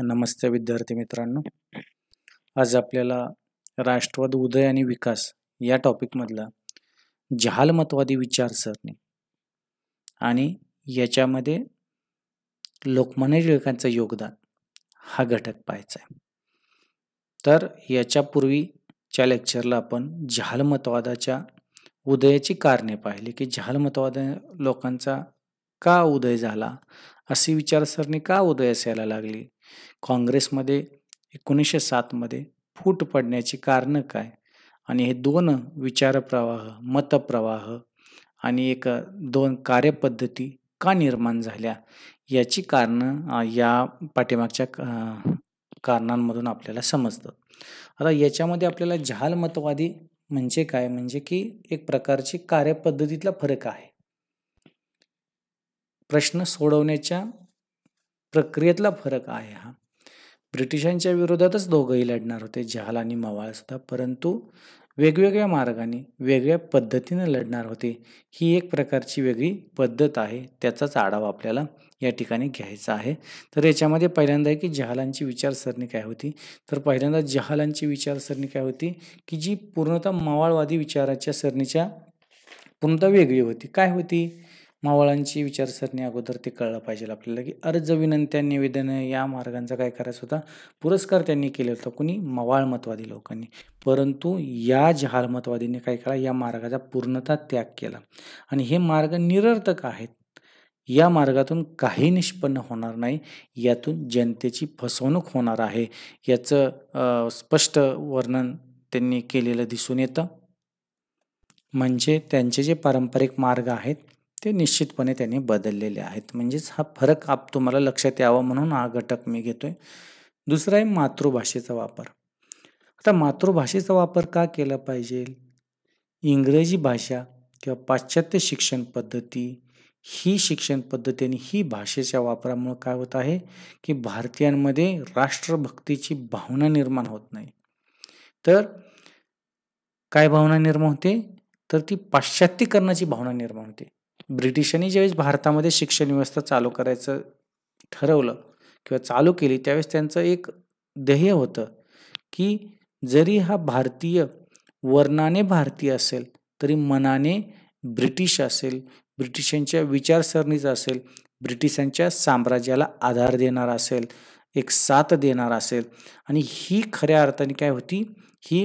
नमस्ते विद्यार्थी मित्रांनो आज आपल्याला राष्ट्रवाद उदय आणि विकास या टॉपिकमधला जहालमतवादी विचारसरणी आणि याच्यामध्ये लोकमान्य टिळकांचं योगदान हा घटक पाहायचा आहे तर याच्यापूर्वीच्या लेक्चरला आपण जहालमतवादाच्या उदयाची कारणे पाहिली की जहालमतवाद लोकांचा का उदय झाला अशी विचारसरणी का उदय असायला लागली काँग्रेसमध्ये एकोणीसशे सातमध्ये फूट पडण्याची कारणं काय आणि हे दोन विचारप्रवाह मतप्रवाह आणि एक दोन कार्यपद्धती का निर्माण झाल्या याची कारणं या पाठीमागच्या कारणांमधून आपल्याला समजतं आता याच्यामध्ये आपल्याला झालमतवादी म्हणजे काय म्हणजे की एक प्रकारची कार्यपद्धतीतला फरक आहे प्रश्न सोडवण्याच्या प्रक्रियेतला फरक आहे हा ब्रिटिशांच्या विरोधातच दोघंही लढणार होते जहाल आणि मवाळ सुद्धा परंतु वेगवेगळ्या मार्गाने वेगळ्या पद्धतीने लढणार होते ही एक प्रकारची वेगळी पद्धत आहे त्याचाच आढावा आपल्याला या ठिकाणी घ्यायचा आहे तर याच्यामध्ये पहिल्यांदा आहे की जहालांची विचारसरणी काय होती तर पहिल्यांदा जहालांची विचारसरणी काय होती की जी पूर्णतः मावाळवादी विचाराच्या सरणीच्या पूर्णतः वेगळी होती काय होती मावळांची विचारसरणी अगोदर ते कळलं पाहिजे आपल्याला की अर्ज विनंत्या निवेदन या मार्गांचा काय करायचं होता पुरस्कार त्यांनी केले होता कुणी मवाळमतवादी लोकांनी परंतु या जहालमतवादीने काय केला या मार्गाचा पूर्णतः त्याग केला आणि हे मार्ग निरर्थक आहेत या मार्गातून काही निष्पन्न होणार नाही यातून जनतेची फसवणूक होणार आहे याचं स्पष्ट वर्णन त्यांनी केलेलं दिसून येतं म्हणजे त्यांचे जे पारंपरिक मार्ग आहेत ते निश्चितपणे त्यांनी बदललेले आहेत म्हणजेच हा फरक आप तुम्हाला लक्षात यावा म्हणून हा घटक मी घेतो आहे दुसरा आहे मातृभाषेचा वापर आता मातृभाषेचा वापर का केला पाहिजे इंग्रजी भाषा किंवा पाश्चात्य शिक्षण पद्धती ही शिक्षण पद्धतीने ही भाषेच्या वापरामुळे काय होत आहे की भारतीयांमध्ये राष्ट्रभक्तीची भावना निर्माण होत नाही तर काय भावना निर्माण होते तर ती पाश्चात्यकरणाची भावना निर्माण होते ब्रिटिशांनी ज्यावेळेस भारतामध्ये शिक्षण व्यवस्था चालू करायचं ठरवलं किंवा चालू केली त्यावेळेस त्यांचं एक ध्येय होतं की जरी हा भारतीय वर्णाने भारतीय असेल तरी मनाने ब्रिटिश असेल ब्रिटिशांच्या विचारसरणीचा असेल ब्रिटिशांच्या साम्राज्याला आधार देणार असेल एक साथ देणार असेल आणि ही खऱ्या अर्थाने काय होती ही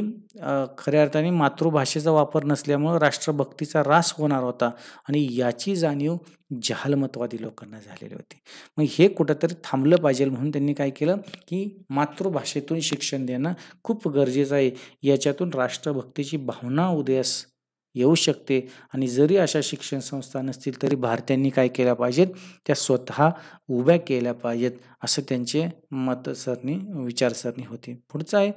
खऱ्या अर्थाने मातृभाषेचा वापर नसल्यामुळं राष्ट्रभक्तीचा रास होणार होता आणि याची जाणीव जहालमतवादी लोकांना झालेली होती मग हे कुठंतरी थांबलं पाहिजे म्हणून त्यांनी काय केलं की मातृभाषेतून शिक्षण देणं खूप गरजेचं आहे याच्यातून राष्ट्रभक्तीची भावना उदयास येऊ शकते आणि जरी अशा शिक्षण संस्था नसतील तरी भारतीयांनी काय केल्या पाहिजेत त्या स्वतः उभ्या केल्या पाहिजेत असं त्यांचे मतसरणी विचारसरणी होती पुढचं आहे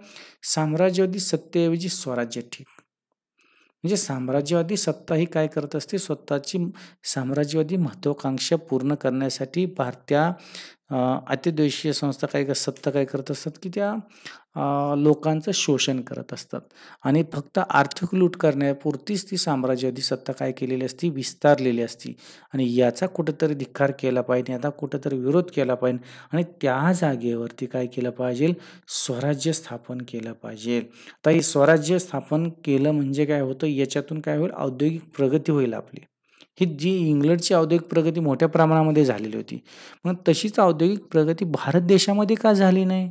साम्राज्यवादी सत्तेऐवजी स्वराज्य ठीक म्हणजे साम्राज्यवादी सत्ता ही काय करत असते स्वतःची साम्राज्यवादी महत्वाकांक्षा पूर्ण करण्यासाठी भारतीय अतिदेशीय संस्था काय सत्ता काय करत असतात की त्या लोकांचं शोषण करत असतात आणि फक्त आर्थिक लूट करण्यापुरतीच ती साम्राज्यवादी सत्ता काय केलेली असती विस्तारलेली असती आणि याचा कुठंतरी धिक्कार केला पाहिजे याचा कुठंतरी विरोध केला पाहिजे आणि त्या जागेवरती काय केलं पाहिजे स्वराज्य स्थापन केलं पाहिजे आता हे स्वराज्य स्थापन केलं म्हणजे काय होतं याच्यातून काय होईल औद्योगिक प्रगती होईल आपली ही जी इंग्लंडची औद्योगिक प्रगती मोठ्या प्रमाणामध्ये झालेली होती मग तशीच औद्योगिक प्रगती भारत देशामध्ये का झाली नाही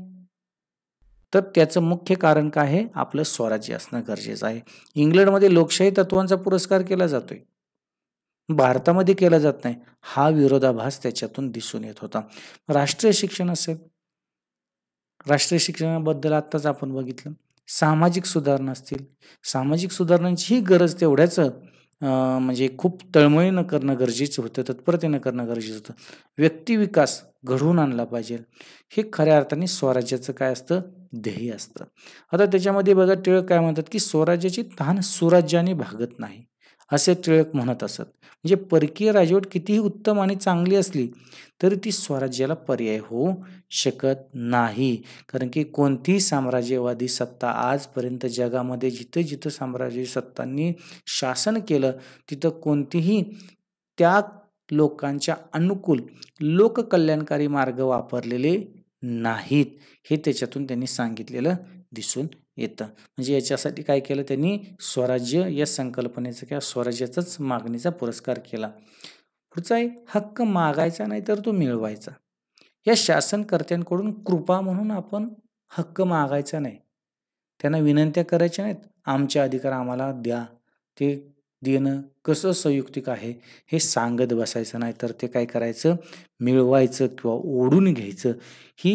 तर त्याचं मुख्य कारण काय आहे आपलं स्वराज्य असणं गरजेचं आहे इंग्लंडमध्ये लोकशाही तत्वांचा पुरस्कार केला जातोय भारतामध्ये केला जात नाही हा विरोधाभास त्याच्यातून दिसून येत होता राष्ट्रीय शिक्षण असेल राष्ट्रीय शिक्षणाबद्दल आत्ताच आपण बघितलं सामाजिक सुधारणा असतील सामाजिक सुधारणांचीही गरज तेवढ्याच म्हणजे खूप तळमळीनं करणं गरजेचं होतं तत्परतेनं करणं गरजेचं होतं व्यक्तिविकास घडवून आणला पाहिजे हे खऱ्या अर्थाने स्वराज्याचं काय असतं ध्येय असतं आता त्याच्यामध्ये बघा टिळक काय म्हणतात की स्वराज्याची तहान सुराज्याने भागत नाही असे टिळक म्हणत असत म्हणजे परकीय राजवट कितीही उत्तम आणि चांगली असली तरी ती स्वराज्याला पर्याय होऊ शकत नाही कारण की कोणतीही साम्राज्यवादी सत्ता आजपर्यंत जगामध्ये जिथं जिथं साम्राज्य सत्तांनी शासन केलं तिथं कोणतीही त्या लोकांच्या अनुकूल लोककल्याणकारी मार्ग वापरलेले नाहीत हे त्याच्यातून त्यांनी सांगितलेलं दिसून येतं म्हणजे याच्यासाठी काय केलं त्यांनी स्वराज्य या संकल्पनेचं किंवा स्वराज्याचाच मागणीचा पुरस्कार केला पुढचा आहे हक्क मागायचा नाही तर तो मिळवायचा या शासनकर्त्यांकडून कृपा म्हणून आपण हक्क मागायचा नाही त्यांना विनंत्या करायच्या नाहीत आमचे अधिकार आम्हाला द्या ते देणं कसं संयुक्तिक आहे हे सांगत बसायचं नाही तर ते काय करायचं मिळवायचं किंवा ओढून घ्यायचं ही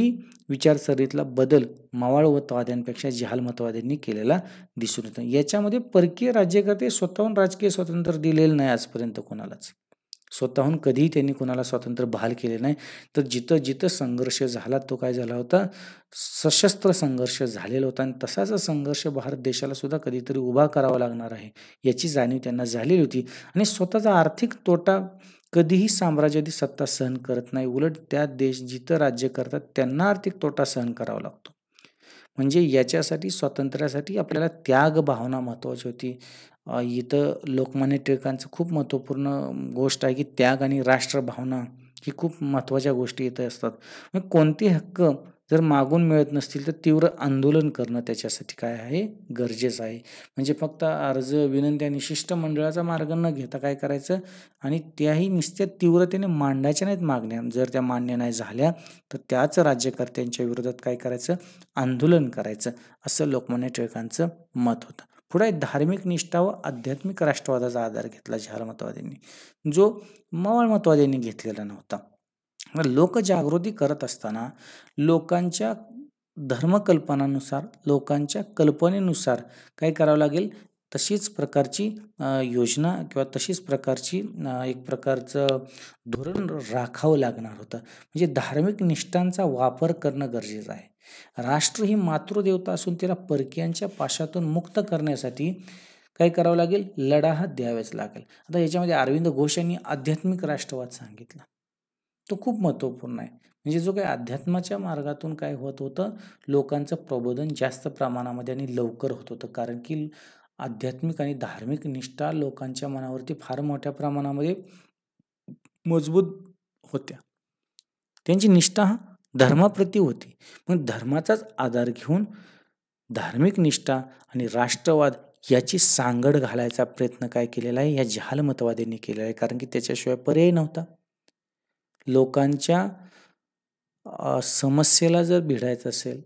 विचारसरणीतला बदल मावाळवतवाद्यांपेक्षा मतवाद्यांनी केलेला दिसून येतो याच्यामध्ये परकीय राज्यकर्ते स्वतःहून राजकीय स्वातंत्र्य दिलेलं नाही आजपर्यंत कोणालाच स्वतःहून कधीही त्यांनी कोणाला स्वातंत्र्य बहाल केले नाही तर जिथं जिथं संघर्ष झाला तो काय झाला होता सशस्त्र संघर्ष झालेला होता आणि तसाच संघर्ष भारत देशाला सुद्धा कधीतरी उभा करावा लागणार आहे याची जाणीव त्यांना झालेली होती आणि स्वतःचा आर्थिक तोटा कधीही साम्राज्यवादी सत्ता सहन करत नाही उलट त्या देश जिथं राज्य करतात त्यांना आर्थिक तोटा सहन करावा लागतो म्हणजे याच्यासाठी स्वातंत्र्यासाठी आपल्याला त्याग भावना महत्त्वाची होती इथं लोकमान्य टिळकांचं खूप महत्त्वपूर्ण गोष्ट आहे की त्याग आणि राष्ट्रभावना ही खूप महत्त्वाच्या गोष्टी इथं असतात मग कोणते हक्क जर मागून मिळत नसतील तर तीव्र आंदोलन करणं त्याच्यासाठी काय आहे गरजेचं आहे म्हणजे फक्त अर्ज विनंती आणि शिष्टमंडळाचा मार्ग न घेता काय करायचं आणि त्याही निश्चित तीव्रतेने मांडायच्या नाहीत मागण्या जर त्या मान्य नाही झाल्या तर त्याच राज्यकर्त्यांच्या विरोधात काय करायचं आंदोलन करायचं असं लोकमान्य टिळकांचं मत होतं पुढे धार्मिक निष्ठा व आध्यात्मिक राष्ट्रवादाचा आधार घेतला शहर मतवाद्यांनी जो मवाळमतवाद्यांनी घेतलेला नव्हता लोकजागृती करत असताना लोकांच्या धर्मकल्पनानुसार लोकांच्या कल्पनेनुसार काय करावं लागेल तशीच प्रकारची योजना किंवा तशीच प्रकारची एक प्रकारचं धोरण राखावं लागणार होतं म्हणजे धार्मिक निष्ठांचा वापर करणं गरजेचं आहे राष्ट्र ही मातृदेवता असून तिला परकीयांच्या पाशातून मुक्त करण्यासाठी काय करावं लागेल लढा हा द्यावेच लागेल आता याच्यामध्ये अरविंद घोष यांनी आध्यात्मिक राष्ट्रवाद सांगितला तो खूप महत्त्वपूर्ण आहे म्हणजे जो काही अध्यात्माच्या मार्गातून काय होत होतं लोकांचं प्रबोधन जास्त प्रमाणामध्ये आणि लवकर होत होतं कारण की आध्यात्मिक आणि धार्मिक निष्ठा लोकांच्या मनावरती फार मोठ्या प्रमाणामध्ये मजबूत होत्या त्यांची निष्ठा धर्माप्रती होती मग धर्माचाच आधार घेऊन धार्मिक निष्ठा आणि राष्ट्रवाद याची सांगड घालायचा प्रयत्न काय केलेला आहे या जहालमतवादींनी केलेला आहे कारण की त्याच्याशिवाय पर्याय नव्हता लोकांच्या समस्येला जर भिडायचं असेल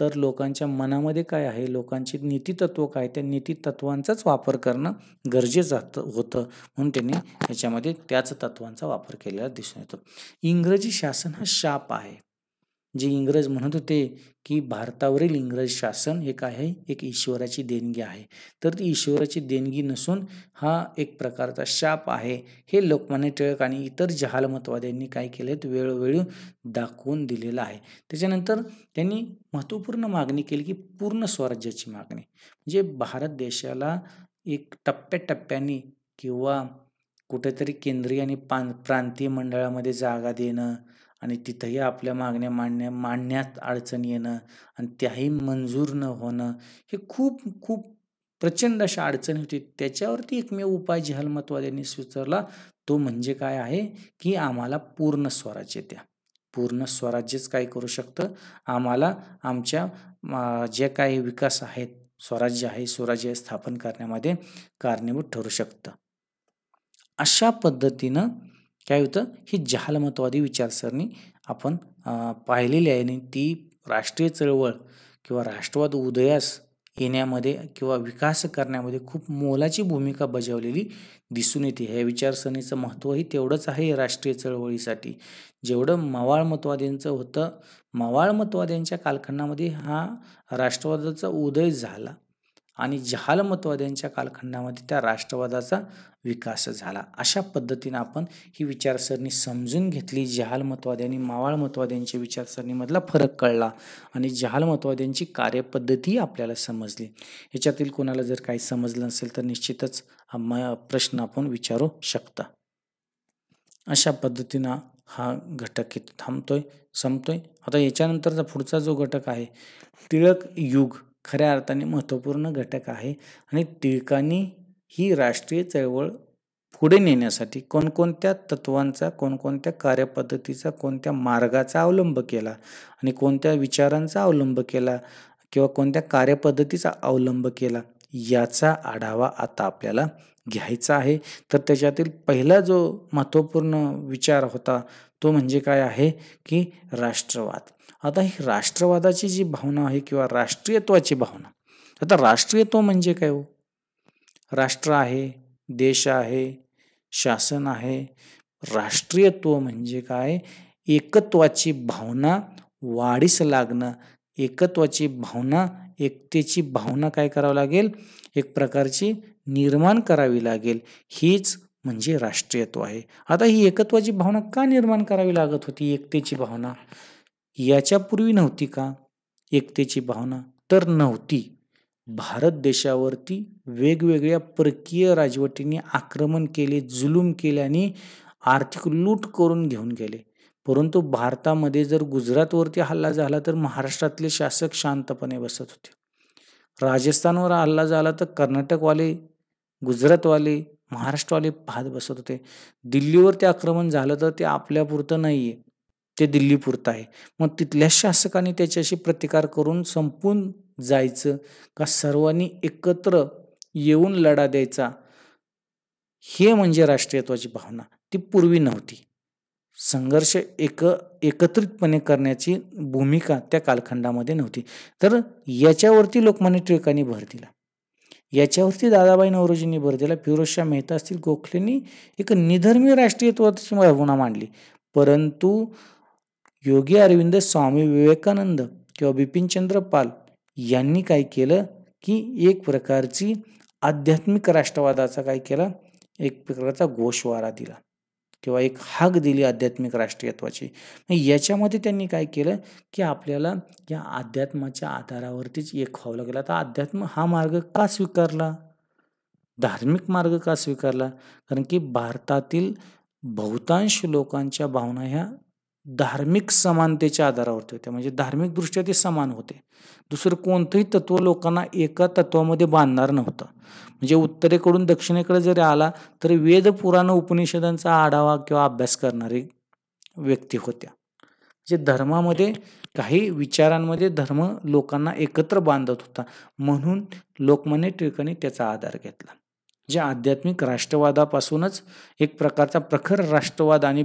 तर लोकांच्या मनामध्ये काय आहे लोकांची नीतितत्व काय त्या नीतितत्वांचाच वापर करणं गरजेचं होतं म्हणून त्यांनी याच्यामध्ये त्याच तत्वांचा वापर केलेला दिसून येतो इंग्रजी शासन हा शाप आहे जे इंग्रज म्हणत होते की भारतावरील इंग्रज शासन हे काय आहे एक ईश्वराची देणगी आहे तर ती ईश्वराची देणगी नसून हा एक प्रकारचा शाप आहे हे लोकमान्य टिळक आणि इतर जहालमतवाद्यांनी काय केले आहेत वेळोवेळी दाखवून दिलेलं आहे त्याच्यानंतर त्यांनी महत्त्वपूर्ण मागणी केली की पूर्ण स्वराज्याची मागणी म्हणजे भारत देशाला एक टप्प्याटप्प्याने किंवा कुठेतरी केंद्रीय आणि पान प्रांतीय मंडळामध्ये जागा देणं आणि तिथंही आपल्या मागण्या मांडण्या मांडण्यात अडचण येणं आणि त्याही मंजूर न होणं हे खूप खूप प्रचंड अशा अडचणी होती त्याच्यावरती एकमेव उपाय जहालमतवाद्यांनी सुचवला तो म्हणजे काय आहे की आम्हाला पूर्ण स्वराज्य द्या पूर्ण स्वराज्यच काय करू शकतं आम्हाला आमच्या जे काही विकास आहेत स्वराज्य आहे स्वराज्य स्थापन करण्यामध्ये कारणीभूत ठरू शकतं अशा पद्धतीनं काय होतं ही जहालमतवादी विचारसरणी आपण पाहिलेली आहे आणि ती राष्ट्रीय चळवळ किंवा राष्ट्रवाद उदयास येण्यामध्ये किंवा विकास करण्यामध्ये खूप मोलाची भूमिका बजावलेली दिसून येते ह्या विचारसरणीचं महत्त्वही तेवढंच आहे राष्ट्रीय चळवळीसाठी जेवढं मवाळमतवाद्यांचं होतं मावाळमतवाद्यांच्या कालखंडामध्ये हा राष्ट्रवादाचा उदय झाला आणि जहालमतवाद्यांच्या कालखंडामध्ये त्या राष्ट्रवादाचा विकास झाला अशा पद्धतीनं आपण ही विचारसरणी समजून घेतली आणि मावाळमतवाद्यांच्या विचारसरणीमधला फरक कळला आणि जहालमतवाद्यांची कार्यपद्धती आपल्याला समजली याच्यातील कोणाला जर काही समजलं नसेल तर निश्चितच हा प्रश्न आपण विचारू शकता अशा पद्धतीनं हा घटक इथे थांबतोय संपतोय आता याच्यानंतरचा पुढचा जो घटक आहे टिळक युग खऱ्या अर्थाने महत्त्वपूर्ण घटक आहे आणि टिळकांनी ही राष्ट्रीय चळवळ पुढे नेण्यासाठी कोणकोणत्या तत्वांचा कोणकोणत्या कार्यपद्धतीचा कोणत्या मार्गाचा अवलंब केला आणि कोणत्या विचारांचा अवलंब केला किंवा कोणत्या कार्यपद्धतीचा अवलंब केला याचा आढावा आता आपल्याला घ्यायचा आहे तर त्याच्यातील पहिला जो महत्त्वपूर्ण विचार होता तो म्हणजे काय आहे की राष्ट्रवाद आता ही राष्ट्रवादाची जी भावना आहे किंवा राष्ट्रीयत्वाची भावना आता राष्ट्रीयत्व म्हणजे काय हो राष्ट्र आहे देश आहे शासन आहे राष्ट्रीयत्व म्हणजे काय एकत्वाची भावना वाढीस लागणं एकत्वाची भावना एकतेची भावना काय करावं लागेल एक प्रकारची निर्माण करावी लागेल हीच म्हणजे राष्ट्रीयत्व आहे आता ही एकत्वाची भावना का निर्माण करावी लागत होती एकतेची भावना याच्यापूर्वी नव्हती का एकतेची भावना तर नव्हती भारत देशावरती वेगवेगळ्या परकीय राजवटींनी आक्रमण केले जुलूम केले आणि आर्थिक लूट करून घेऊन गेले परंतु भारतामध्ये जर गुजरातवरती हल्ला झाला तर महाराष्ट्रातले शासक शांतपणे बसत होते राजस्थानवर हल्ला झाला तर कर्नाटकवाले गुजरातवाले महाराष्ट्रवाले पाहत बसत होते दिल्लीवर ते आक्रमण झालं तर ते आपल्यापुरतं नाही आहे ते दिल्लीपुरतं आहे मग तिथल्या शासकांनी त्याच्याशी प्रतिकार करून संपून जायचं का सर्वांनी एकत्र येऊन लढा द्यायचा हे म्हणजे राष्ट्रीयत्वाची भावना ती पूर्वी नव्हती संघर्ष एक एकत्रितपणे करण्याची भूमिका त्या कालखंडामध्ये नव्हती तर याच्यावरती लोकमान्य टिळकांनी भर दिला याच्यावरती दादाबाई नवरोजींनी भर दिला फिरोजशा मेहता असतील गोखलेंनी एक निधर्मी राष्ट्रीयत्वाची भावना मांडली परंतु योगी अरविंद स्वामी विवेकानंद किंवा बिपिनचंद्र पाल यांनी काय केलं की एक प्रकारची आध्यात्मिक राष्ट्रवादाचा काय केला एक प्रकारचा घोषवारा दिला किंवा एक हाक दिली आध्यात्मिक राष्ट्रीयत्वाची याच्यामध्ये त्यांनी काय केलं की आपल्याला या अध्यात्माच्या आधारावरतीच एक व्हावं गेलं आता अध्यात्म हा मार्ग का स्वीकारला धार्मिक मार्ग का स्वीकारला कारण की भारतातील बहुतांश लोकांच्या भावना ह्या धार्मिक समानतेच्या आधारावरती होत्या म्हणजे धार्मिकदृष्ट्या ते समान होते दुसरं कोणतंही तत्व लोकांना एका तत्वामध्ये बांधणार नव्हतं म्हणजे उत्तरेकडून दक्षिणेकडे जरी आला तरी वेद पुराण उपनिषदांचा आढावा किंवा अभ्यास करणारी व्यक्ती होत्या जे धर्मामध्ये काही विचारांमध्ये धर्म लोकांना एकत्र बांधत होता म्हणून लोकमान्य टिळकांनी त्याचा आधार घेतला जे आध्यात्मिक राष्ट्रवादापासूनच एक प्रकारचा प्रखर राष्ट्रवाद आणि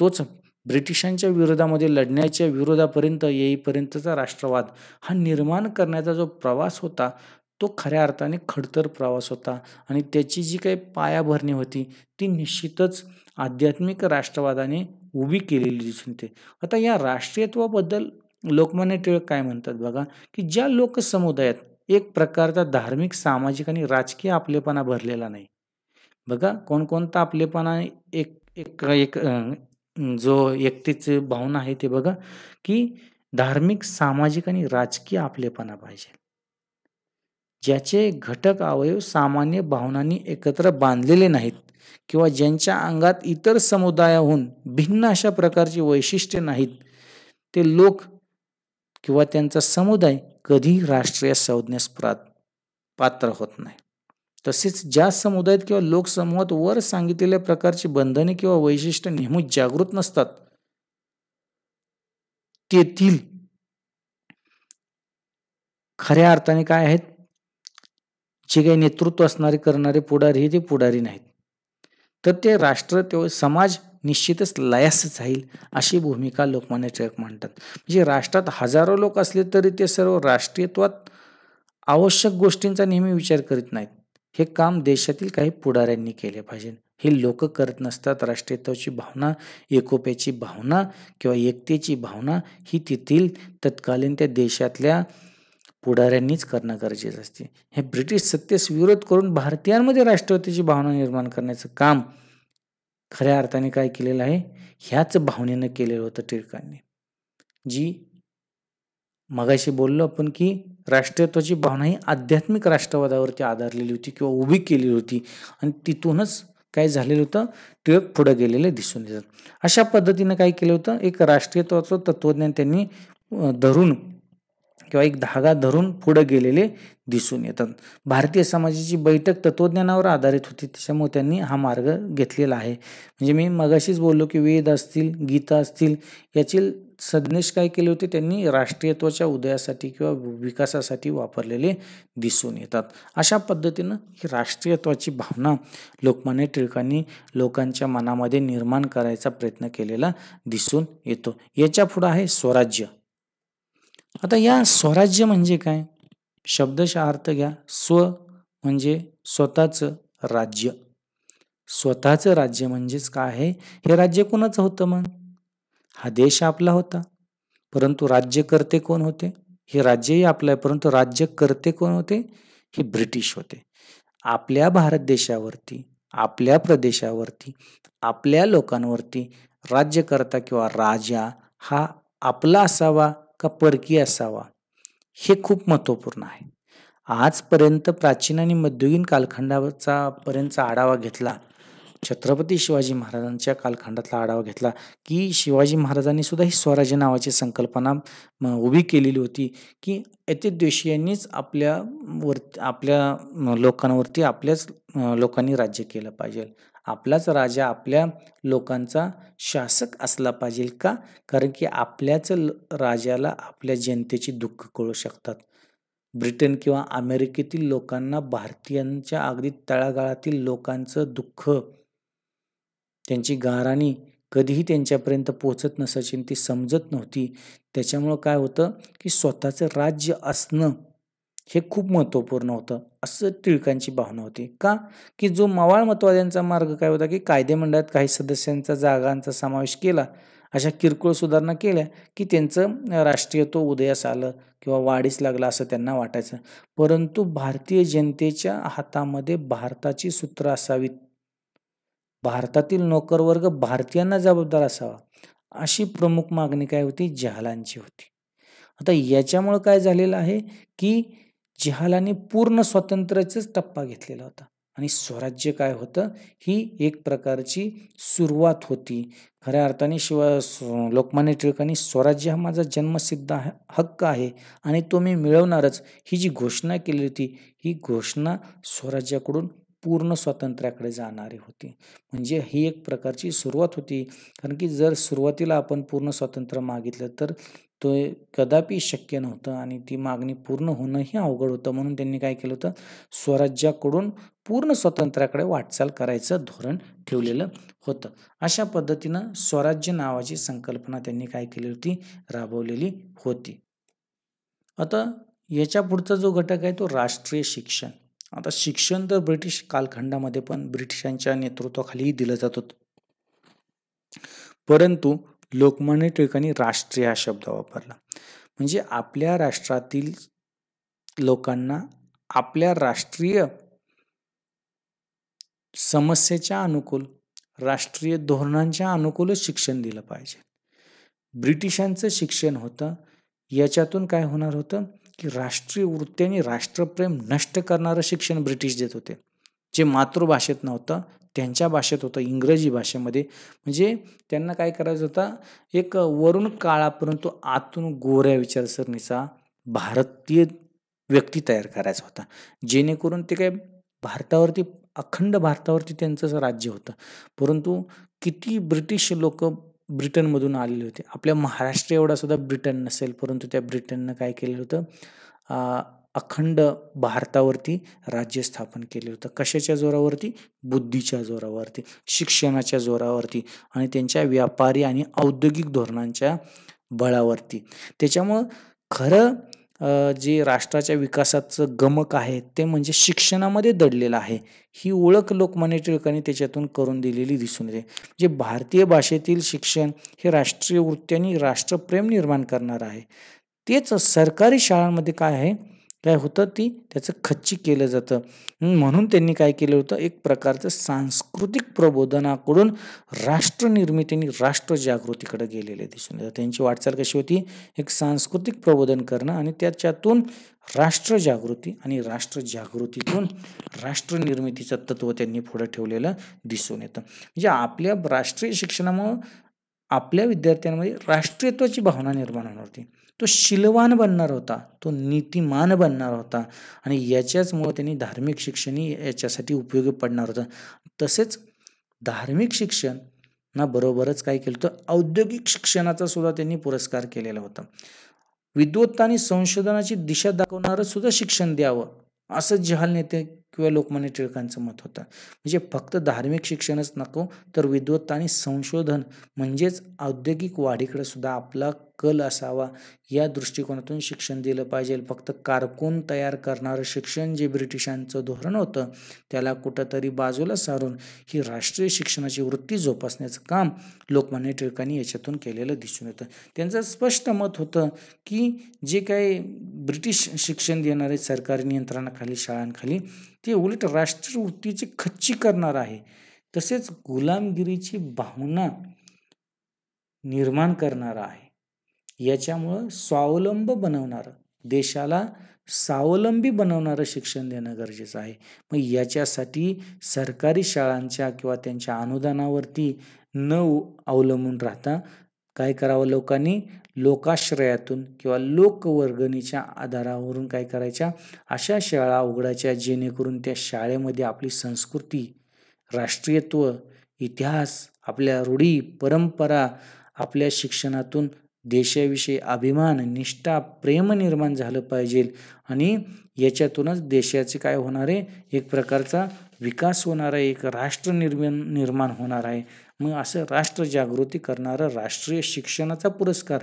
तोच ब्रिटिशांच्या विरोधामध्ये लढण्याच्या विरोधापर्यंत येईपर्यंतचा राष्ट्रवाद हा निर्माण करण्याचा जो प्रवास होता तो खऱ्या अर्थाने खडतर प्रवास होता आणि त्याची जी काही पायाभरणी होती ती निश्चितच आध्यात्मिक राष्ट्रवादाने उभी केलेली दिसून ते आता या राष्ट्रीयत्वाबद्दल लोकमान्य टिळक काय म्हणतात बघा की ज्या लोकसमुदायात एक प्रकारचा धार्मिक सामाजिक आणि राजकीय आपलेपणा भरलेला नाही बघा कोणकोणता आपलेपणा एक एक एक जो एकटीची भावना आहे ते बघा की धार्मिक सामाजिक आणि राजकीय आपलेपणा पाहिजे ज्याचे घटक अवयव सामान्य भावनांनी एकत्र बांधलेले नाहीत किंवा ज्यांच्या अंगात इतर समुदायाहून भिन्न अशा प्रकारची वैशिष्ट्ये नाहीत ते लोक किंवा त्यांचा समुदाय कधी राष्ट्रीय संज्ञेस प्रा पात्र होत नाही तसेच ज्या समुदायात किंवा लोकसमूहात वर सांगितलेल्या प्रकारची बंधने किंवा वैशिष्ट्य नेहमी जागृत नसतात तेथील खऱ्या अर्थाने काय आहेत जे काही नेतृत्व असणारे करणारे पुढारी हे ते पुढारी नाहीत तर ते राष्ट्र ते समाज निश्चितच लयास जाईल अशी भूमिका लोकमान्य टिळक म्हणतात म्हणजे राष्ट्रात हजारो लोक असले तरी ते सर्व राष्ट्रीयत्वात आवश्यक गोष्टींचा नेहमी विचार करीत नाहीत हे काम देशातील काही पुढाऱ्यांनी केले पाहिजे हे लोक करत नसतात राष्ट्रीयत्वाची भावना एकोप्याची भावना किंवा एकतेची भावना ही तेथील तत्कालीन त्या देशातल्या पुढाऱ्यांनीच करणं गरजेचं असते हे ब्रिटिश सत्तेस विरोध करून भारतीयांमध्ये राष्ट्रवादीची भावना निर्माण करण्याचं काम खऱ्या अर्थाने काय केलेलं आहे ह्याच भावनेनं केलेलं होतं टिळकांनी जी मगाशी बोललो आपण की राष्ट्रीयत्वाची भावना ही आध्यात्मिक राष्ट्रवादावरती आधारलेली होती किंवा उभी केलेली होती आणि तिथूनच काय झालेलं होतं टिळक पुढे गेलेले दिसून येतात अशा पद्धतीनं काय केलं होतं एक राष्ट्रीयत्वाचं तत्वज्ञान त्यांनी धरून किंवा एक धागा धरून पुढे गेलेले दिसून येतात भारतीय समाजाची बैठक तत्त्वज्ञानावर आधारित होती त्याच्यामुळे त्यांनी हा मार्ग घेतलेला आहे म्हणजे मी मगाशीच बोललो की वेद असतील गीता असतील याचे सदनेश काय केले होते त्यांनी राष्ट्रीयत्वाच्या उदयासाठी किंवा विकासासाठी वापरलेले दिसून येतात अशा पद्धतीनं ही राष्ट्रीयत्वाची भावना लोकमान्य टिळकांनी लोकांच्या मनामध्ये निर्माण करायचा प्रयत्न केलेला दिसून येतो याच्या पुढं आहे स्वराज्य आता या स्वराज्य म्हणजे काय शब्दशः अर्थ घ्या स्व म्हणजे स्वतःचं राज्य स्वतःचं राज्य म्हणजेच काय आहे हे राज्य कोणाचं होतं मग हा देश आपला होता परंतु राज्यकर्ते कोण होते हे राज्यही आपलं आहे परंतु राज्यकर्ते कोण होते हे ब्रिटिश होते आपल्या भारत देशावरती आपल्या प्रदेशावरती आपल्या लोकांवरती राज्यकर्ता किंवा राजा हा आपला असावा का परकीय असावा हे खूप महत्त्वपूर्ण आहे आजपर्यंत प्राचीन आणि मध्ययुगीन कालखंडाचा पर्यंत आढावा घेतला छत्रपती शिवाजी महाराजांच्या कालखंडातला आढावा घेतला की शिवाजी महाराजांनी सुद्धा ही स्वराज्य नावाची संकल्पना उभी केलेली होती की येथे द्वेषीयांनीच आपल्या आपल्या लोकांवरती आपल्याच लोकांनी राज्य केलं पाहिजे आपलाच राजा आपल्या लोकांचा शासक असला पाहिजे का कारण की आपल्याच राजाला आपल्या जनतेची दुःख कळू शकतात ब्रिटन किंवा अमेरिकेतील लोकांना भारतीयांच्या अगदी तळागाळातील लोकांचं दुःख त्यांची गाराणी कधीही त्यांच्यापर्यंत पोचत नसायची ती समजत नव्हती त्याच्यामुळं काय होतं की स्वतःचं राज्य असणं हे खूप महत्त्वपूर्ण होतं असं टिळकांची भावना होती का की जो मतवाद्यांचा मार्ग काय होता की कायदेमंडळात काही सदस्यांचा जागांचा समावेश केला अशा किरकोळ सुधारणा केल्या की त्यांचं राष्ट्रीयत्व उदयास आलं किंवा वाढीस लागलं असं त्यांना वाटायचं परंतु भारतीय जनतेच्या हातामध्ये भारताची सूत्र असावीत भारतातील नोकरवर्ग भारतीयांना जबाबदार असावा अशी प्रमुख मागणी काय होती जहालांची होती आता याच्यामुळं काय झालेलं आहे की जिहालाने पूर्ण स्वातंत्र्याचाच टप्पा घेतलेला होता आणि स्वराज्य काय होतं ही एक प्रकारची सुरुवात होती खऱ्या अर्थाने शिवा लोकमान्य टिळकांनी स्वराज्य हा माझा जन्मसिद्ध हक्क आहे आणि तो मी मिळवणारच ही जी घोषणा केली होती ही घोषणा स्वराज्याकडून पूर्ण स्वातंत्र्याकडे जाणारी होती म्हणजे ही एक प्रकारची सुरुवात होती कारण की जर सुरुवातीला आपण पूर्ण स्वातंत्र्य मागितलं तर तो कदापि शक्य नव्हतं आणि ती मागणी पूर्ण होणंही अवघड होतं म्हणून त्यांनी काय केलं होतं स्वराज्याकडून पूर्ण स्वातंत्र्याकडे वाटचाल करायचं धोरण ठेवलेलं होतं अशा पद्धतीनं स्वराज्य नावाची संकल्पना त्यांनी काय केली होती राबवलेली होती आता याच्या पुढचा जो घटक आहे तो राष्ट्रीय शिक्षण आता शिक्षण तर ब्रिटिश कालखंडामध्ये पण ब्रिटिशांच्या नेतृत्वाखाली दिलं जात होतं परंतु लोकमान्य टिळकांनी राष्ट्रीय हा शब्द वापरला म्हणजे आपल्या राष्ट्रातील लोकांना आपल्या राष्ट्रीय समस्येच्या अनुकूल राष्ट्रीय धोरणांच्या अनुकूलच शिक्षण दिलं पाहिजे ब्रिटिशांचं शिक्षण होतं याच्यातून काय होणार होतं की राष्ट्रीय वृत्ती आणि राष्ट्रप्रेम नष्ट करणारं शिक्षण ब्रिटिश देत होते जे मातृभाषेत नव्हतं त्यांच्या भाषेत होतं इंग्रजी भाषेमध्ये म्हणजे त्यांना काय करायचं होतं एक वरुण काळा परंतु आतून गोऱ्या विचारसरणीचा भारतीय व्यक्ती तयार करायचा होता जेणेकरून ते काय भारतावरती अखंड भारतावरती त्यांचं राज्य होतं परंतु किती ब्रिटिश लोक ब्रिटनमधून आलेले होते आपल्या महाराष्ट्र एवढा सुद्धा ब्रिटन नसेल परंतु त्या ब्रिटननं काय केलं होतं अखंड भारतावरती राज्य स्थापन केलं होतं कशाच्या जोरावरती बुद्धीच्या जोरावरती शिक्षणाच्या जोरावरती आणि त्यांच्या व्यापारी आणि औद्योगिक धोरणांच्या बळावरती त्याच्यामुळं खरं जे राष्ट्राच्या विकासाचं गमक आहे ते म्हणजे शिक्षणामध्ये दडलेलं आहे ही ओळख लोकमान्य टिळकांनी त्याच्यातून करून दिलेली दिसून येते जे भारतीय भाषेतील शिक्षण हे राष्ट्रीय वृत्ती राष्ट्रप्रेम निर्माण करणार आहे तेच सरकारी शाळांमध्ये काय आहे काय होतं ती त्याचं खच्ची केलं जातं म्हणून त्यांनी काय केलं होतं एक प्रकारचं सांस्कृतिक प्रबोधनाकडून राष्ट्रनिर्मिती आणि राष्ट्रजागृतीकडे गेलेले दिसून येतात त्यांची वाटचाल कशी होती एक सांस्कृतिक प्रबोधन करणं आणि त्याच्यातून राष्ट्रजागृती आणि राष्ट्रजागृतीतून राष्ट्रनिर्मितीचं तत्त्व त्यांनी पुढं ठेवलेलं दिसून येतं म्हणजे आपल्या राष्ट्रीय शिक्षणामुळं आपल्या विद्यार्थ्यांमध्ये राष्ट्रीयत्वाची भावना निर्माण होणार होती तो शिलवान बनणार होता तो नीतिमान बनणार होता आणि याच्याचमुळं त्यांनी धार्मिक शिक्षणही याच्यासाठी उपयोगी पडणार होतं तसेच धार्मिक शिक्षण ना बरोबरच काय केलं तर औद्योगिक शिक्षणाचा सुद्धा त्यांनी पुरस्कार केलेला होता विद्वत्ता आणि संशोधनाची दिशा दाखवणारं सुद्धा शिक्षण द्यावं असं जहाल नेते किंवा लोकमान्य टिळकांचं मत होतं म्हणजे फक्त धार्मिक शिक्षणच नको तर विद्वत्ता आणि संशोधन म्हणजेच औद्योगिक वाढीकडे सुद्धा आपला कल असावा या दृष्टिकोनातून शिक्षण दिलं पाहिजे फक्त कारकून तयार करणारं शिक्षण जे ब्रिटिशांचं धोरण होतं त्याला कुठंतरी बाजूला सारून ही राष्ट्रीय शिक्षणाची वृत्ती जोपासण्याचं काम लोकमान्य टिळकांनी याच्यातून केलेलं दिसून येतं त्यांचं स्पष्ट मत होतं की जे काही ब्रिटिश शिक्षण देणारे सरकारी नियंत्रणाखाली शाळांखाली ते उलट राष्ट्रवृत्तीचे खच्ची करणार आहे तसेच गुलामगिरीची भावना निर्माण करणारा आहे याच्यामुळं स्वावलंब बनवणारं देशाला स्वावलंबी बनवणारं शिक्षण देणं गरजेचं आहे मग याच्यासाठी सरकारी शाळांच्या किंवा त्यांच्या अनुदानावरती न अवलंबून राहता काय करावं लोकांनी लोकाश्रयातून किंवा लोकवर्गणीच्या आधारावरून काय करायच्या अशा शाळा उघडायच्या जेणेकरून त्या शाळेमध्ये आपली संस्कृती राष्ट्रीयत्व इतिहास आपल्या रूढी परंपरा आपल्या शिक्षणातून देशाविषयी अभिमान निष्ठा प्रेम निर्माण झालं पाहिजे आणि याच्यातूनच देशाचे काय होणार आहे एक प्रकारचा विकास होणार आहे एक राष्ट्र निर्माण निर्माण होणार आहे मग असं राष्ट्र जागृती करणारं राष्ट्रीय शिक्षणाचा पुरस्कार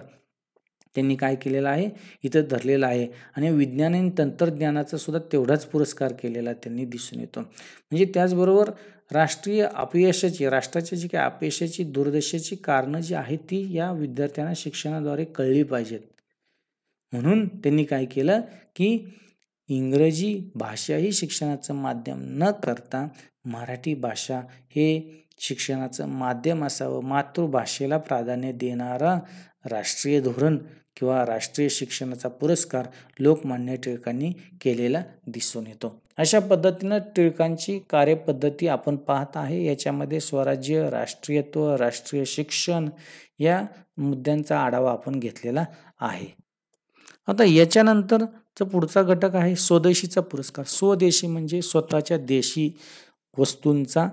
त्यांनी काय केलेला आहे इथं धरलेला आहे आणि विज्ञान आणि तंत्रज्ञानाचा सुद्धा तेवढाच पुरस्कार केलेला त्यांनी दिसून येतो म्हणजे त्याचबरोबर राष्ट्रीय अपयशाची राष्ट्राच्या जी काही अपयशाची दुर्दशेची कारणं जी आहेत ती या विद्यार्थ्यांना शिक्षणाद्वारे कळली पाहिजेत म्हणून त्यांनी काय केलं की इंग्रजी भाषा ही शिक्षणाचं माध्यम न करता मराठी भाषा हे शिक्षणाचं माध्यम असावं मातृभाषेला प्राधान्य देणारा राष्ट्रीय धोरण किंवा राष्ट्रीय शिक्षणाचा पुरस्कार लोकमान्य टिळकांनी केलेला दिसून येतो अशा पद्धतीनं टिळकांची कार्यपद्धती आपण पाहत आहे याच्यामध्ये स्वराज्य राष्ट्रीयत्व राष्ट्रीय शिक्षण या मुद्द्यांचा आढावा आपण घेतलेला आहे आता याच्यानंतरचा पुढचा घटक आहे स्वदेशीचा पुरस्कार स्वदेशी म्हणजे स्वतःच्या देशी वस्तूंचा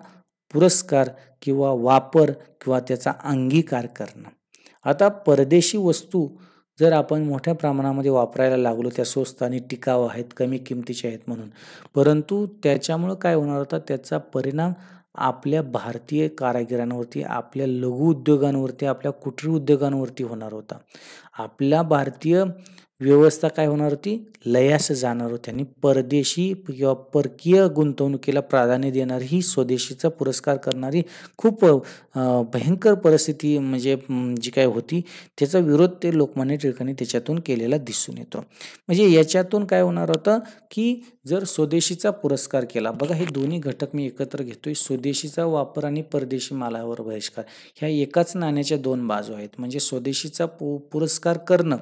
पुरस्कार किंवा वापर किंवा त्याचा अंगीकार करणं आता परदेशी वस्तू जर आपण मोठ्या प्रमाणामध्ये वापरायला लागलो त्या स्वस्त आणि टिकाऊ आहेत कमी किमतीचे आहेत म्हणून परंतु त्याच्यामुळं काय होणार होता त्याचा परिणाम आपल्या भारतीय कारागिरांवरती आपल्या लघु उद्योगांवरती आपल्या कुटीर उद्योगांवरती होणार होता आपल्या भारतीय व्यवस्था काय होणार होती लयास जाणार होती आणि परदेशी किंवा परकीय गुंतवणुकीला प्राधान्य देणारी ही स्वदेशीचा पुरस्कार करणारी खूप भयंकर परिस्थिती म्हणजे जी काय होती त्याचा विरोध ते लोकमान्य टिळकांनी त्याच्यातून केलेला दिसून येतो म्हणजे याच्यातून काय होणार होतं की जर स्वदेशीचा पुरस्कार केला बघा हे दोन्ही घटक मी एकत्र घेतोय स्वदेशीचा वापर आणि परदेशी मालावर बहिष्कार ह्या एकाच नाण्याच्या दोन बाजू आहेत म्हणजे स्वदेशीचा पु पुरस्कार करणं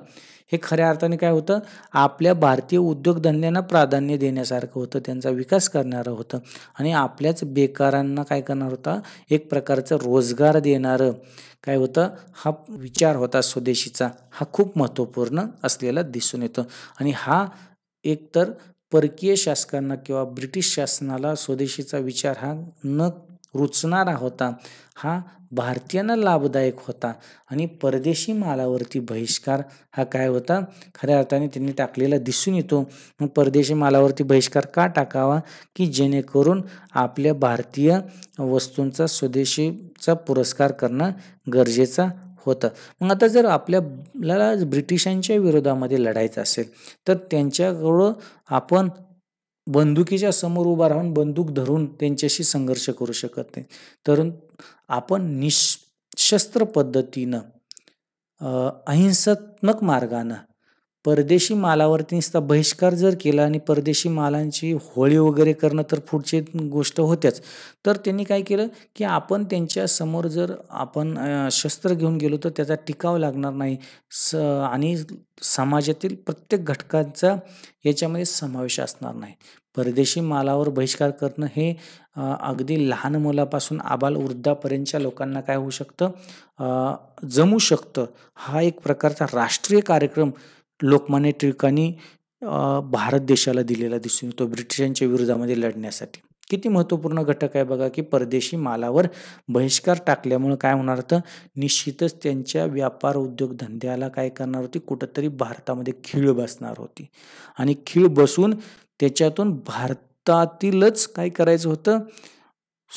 हे खऱ्या अर्थाने काय होतं आपल्या भारतीय उद्योगधंद्यांना प्राधान्य देण्यासारखं होतं त्यांचा विकास करणारं होतं आणि आपल्याच बेकारांना काय करणार होता एक प्रकारचं रोजगार देणारं काय होतं हा विचार होता स्वदेशीचा हा खूप महत्त्वपूर्ण असलेला दिसून येतं आणि हा एकतर परकीय शासकांना किंवा ब्रिटिश शासनाला स्वदेशीचा विचार हा न रुचणारा होता हा भारतीयांना लाभदायक होता आणि परदेशी मालावरती बहिष्कार हा काय होता खऱ्या अर्थाने त्यांनी टाकलेला दिसून येतो मग परदेशी मालावरती बहिष्कार का टाकावा की जेणेकरून आपल्या भारतीय वस्तूंचा स्वदेशीचा पुरस्कार करणं गरजेचा होतं मग आता जर आपल्याला ब्रिटिशांच्या विरोधामध्ये लढायचं असेल तर त्यांच्याकडं आपण बंदुकीच्या समोर उभा राहून बंदूक धरून त्यांच्याशी संघर्ष करू शकत नाही तर आपण निशस्त्र पद्धतीनं अहिंसात्मक मार्गानं परदेशी मालावरती नुसता बहिष्कार जर केला आणि परदेशी मालांची होळी वगैरे करणं तर पुढची गोष्ट होत्याच तर त्यांनी काय केलं की आपण त्यांच्यासमोर जर आपण शस्त्र घेऊन गेलो तर त्याचा टिकाव लागणार नाही स आणि समाजातील प्रत्येक घटकांचा याच्यामध्ये समावेश असणार नाही परदेशी मालावर बहिष्कार करणं हे अगदी लहान मुलापासून आबाल वृद्धापर्यंतच्या लोकांना काय होऊ शकतं जमू शकतं हा एक प्रकारचा राष्ट्रीय कार्यक्रम लोकमान्य टिळकांनी भारत देशाला दिलेला दिसून येतो ब्रिटिशांच्या विरोधामध्ये लढण्यासाठी किती महत्त्वपूर्ण घटक आहे बघा की परदेशी मालावर बहिष्कार टाकल्यामुळे काय होणार होतं निश्चितच त्यांच्या व्यापार उद्योगधंद्याला काय करणार होती कुठंतरी भारतामध्ये खीळ बसणार होती आणि खीळ बसून त्याच्यातून भारतातीलच काय करायचं होतं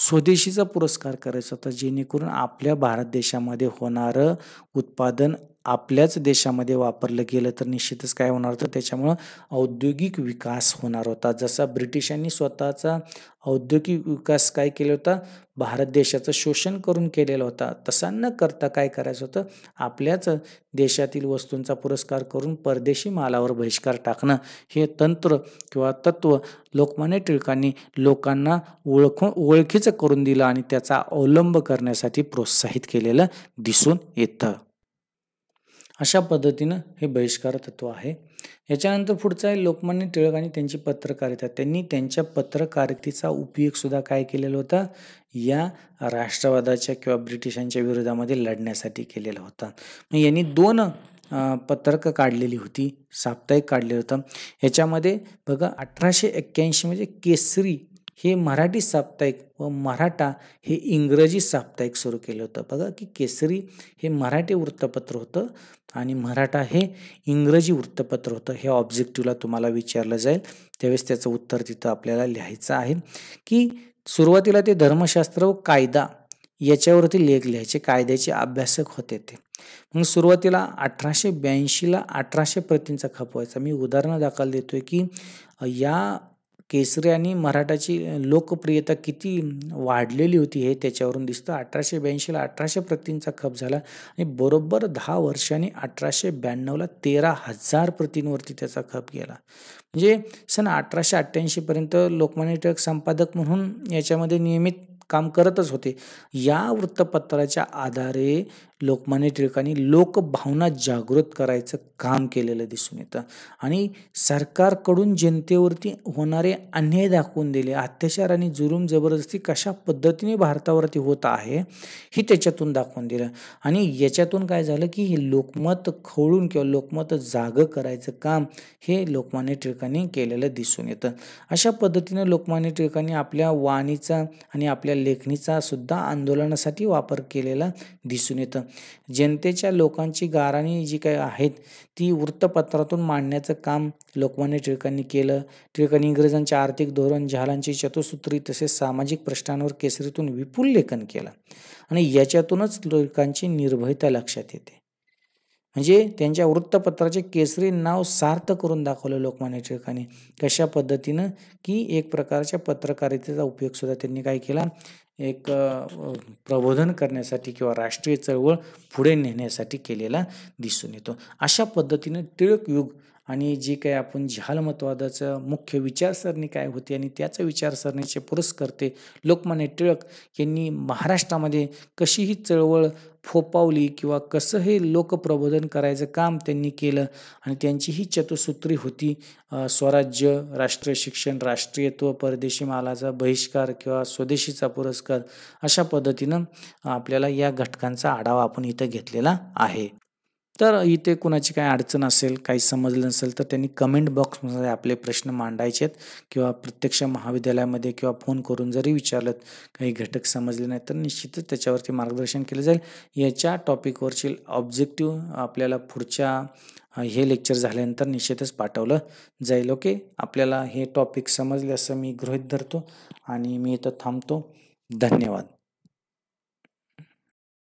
स्वदेशीचा पुरस्कार करायचा होता जेणेकरून आपल्या भारत देशामध्ये होणारं उत्पादन आपल्याच देशामध्ये वापरलं गेलं तर निश्चितच काय होणार होतं त्याच्यामुळं औद्योगिक विकास होणार होता जसा ब्रिटिशांनी स्वतःचा औद्योगिक विकास काय केला होता भारत देशाचं शोषण करून केलेला होता तसा न करता काय करायचं होतं आपल्याच देशातील वस्तूंचा पुरस्कार करून परदेशी मालावर बहिष्कार टाकणं हे तंत्र किंवा तत्त्व लोकमान्य टिळकांनी लोकांना ओळख ओळखीचं करून दिलं आणि त्याचा अवलंब करण्यासाठी प्रोत्साहित केलेलं दिसून येतं अशा पद्धतीनं हे बहिष्कार तत्व आहे याच्यानंतर पुढचं आहे लोकमान्य टिळक आणि त्यांची पत्रकारिता त्यांनी त्यांच्या पत्रकारितेचा उपयोगसुद्धा काय केलेला होता या राष्ट्रवादाच्या किंवा ब्रिटिशांच्या विरोधामध्ये लढण्यासाठी केलेला होता मग यांनी दोन पत्रकं काढलेली होती साप्ताहिक काढलेलं होतं याच्यामध्ये बघा अठराशे एक्क्याऐंशी केसरी हे मराठी साप्ताहिक व मराठा हे इंग्रजी साप्ताहिक सुरू केलं होतं बघा की केसरी हे मराठी वृत्तपत्र होतं आणि मराठा हे इंग्रजी वृत्तपत्र होतं हे ऑब्जेक्टिव्हला तुम्हाला विचारलं जाईल त्यावेळेस त्याचं उत्तर तिथं आपल्याला लिहायचं आहे की सुरुवातीला ते धर्मशास्त्र व कायदा याच्यावरती लेख लिहायचे कायद्याचे अभ्यासक होते ते मग सुरुवातीला अठराशे ब्याऐंशीला अठराशे प्रतींचा खपवायचा मी उदाहरणं दाखल देतोय की या केसरी आणि मराठाची लोकप्रियता किती वाढलेली होती हे त्याच्यावरून दिसतं अठराशे ब्याऐंशीला अठराशे प्रतींचा खप झाला आणि बरोबर दहा वर्षांनी अठराशे ब्याण्णवला तेरा हजार प्रतींवरती त्याचा खप गेला म्हणजे सन अठराशे अठ्ठ्याऐंशीपर्यंत लोकमान्य टिळक संपादक म्हणून याच्यामध्ये नियमित काम करतच होते या वृत्तपत्राच्या आधारे लोकमान्य टिळकांनी लोकभावना जागृत करायचं काम केलेलं दिसून येतं आणि सरकारकडून जनतेवरती होणारे अन्याय दाखवून दिले अत्याचार आणि जुरूम जबरदस्ती कशा पद्धतीने भारतावरती होत आहे हे त्याच्यातून दाखवून दिलं आणि याच्यातून काय झालं की हे लोकमत खवळून किंवा लोकमत जागं करायचं काम हे लोकमान्य टिळकांनी केलेलं दिसून येतं अशा पद्धतीने लोकमान्य टिळकांनी आपल्या वाणीचा आणि आपल्या लेखणीचा सुद्धा आंदोलनासाठी वापर केलेला दिसून येतं जनतेच्या लोकांची गाराणी जी काही आहेत ती वृत्तपत्रातून मांडण्याचं काम लोकमान्य टिळकांनी केलं टिळकांनी इंग्रजांच्या आर्थिक धोरण झालांची चतुसूत्री तसेच सामाजिक प्रश्नांवर केसरीतून विपुल लेखन केलं आणि याच्यातूनच लोकांची निर्भयता लक्षात येते म्हणजे त्यांच्या वृत्तपत्राचे केसरी नाव सार्थ करून दाखवलं लोकमान्य टिळकांनी कशा पद्धतीनं की एक प्रकारच्या पत्रकारितेचा उपयोगसुद्धा त्यांनी काय केला एक प्रबोधन करण्यासाठी किंवा राष्ट्रीय चळवळ पुढे नेण्यासाठी केलेला दिसून येतो अशा पद्धतीने टिळक युग आणि जे काही आपण झालमतवादाचं मुख्य विचारसरणी काय होती आणि त्याचं विचारसरणीचे पुरस्कर्ते लोकमान्य टिळक यांनी महाराष्ट्रामध्ये कशी ही चळवळ फोपावली किंवा कसं हे लोकप्रबोधन करायचं काम त्यांनी केलं आणि त्यांची ही चतुसूत्री होती स्वराज्य राष्ट्रीय शिक्षण राष्ट्रीयत्व परदेशी मालाचा बहिष्कार किंवा स्वदेशीचा पुरस्कार अशा पद्धतीनं आपल्याला या घटकांचा आढावा आपण इथं घेतलेला आहे तर इथे कुणाची काही अडचण असेल काही समजलं नसेल तर त्यांनी कमेंट बॉक्समध्ये आपले प्रश्न आहेत किंवा प्रत्यक्ष महाविद्यालयामध्ये किंवा फोन करून जरी विचारलं काही घटक समजले नाही तर निश्चितच त्याच्यावरती मार्गदर्शन केलं जाईल याच्या टॉपिकवरची ऑब्जेक्टिव्ह आपल्याला पुढच्या हे लेक्चर झाल्यानंतर निश्चितच पाठवलं जाईल ओके आपल्याला हे टॉपिक समजले असं मी गृहित धरतो आणि मी इथं थांबतो धन्यवाद